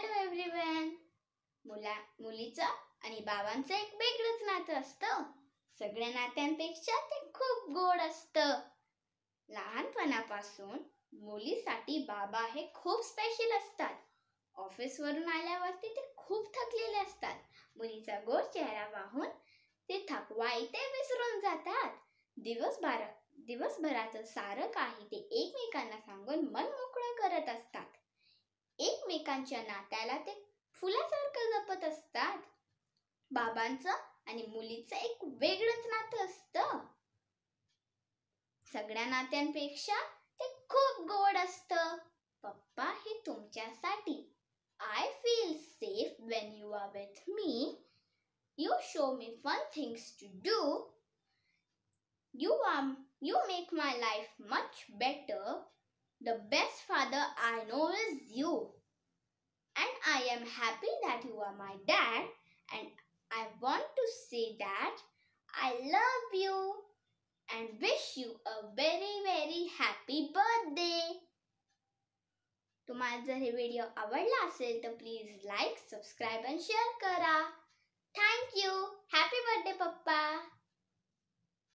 Hello everyone मुला मुलीचं आणि बाबांचं एक वेगळंच नातं असतं सगळ्या नात्यांपेक्षा ते खूप गोड असतं लहानपणापासून मुलीसाठी बाबा हे खूप स्पेशल असतात ऑफिसवरून आल्यावरती ते खूप थकलेले असतात मुलीचा गोड चेहरा पाहून ते थकवा इथे विसरून जातात दिवसभर दिवसभराचं सारं काही ते एकमेकांना सांगून मन मोकळं करत असतात एकमेकांच्या नात्याला ते फुलासारखं जपत असतात बाबांचं आणि मुलीचं एक वेगळंच नातं असतं सगळ्या नात्यांपेक्षा ते खूप गोड असत पप्पा हे तुमच्यासाठी I feel safe when you are with me you show me fun things to do you are you make my life much better the best father I know is you happy that you are my dad and I want to say that I love you and wish you a very very happy birthday. तुम्हाला जर हे video आवडला असेल तर please like subscribe आणि share करा thank you happy birthday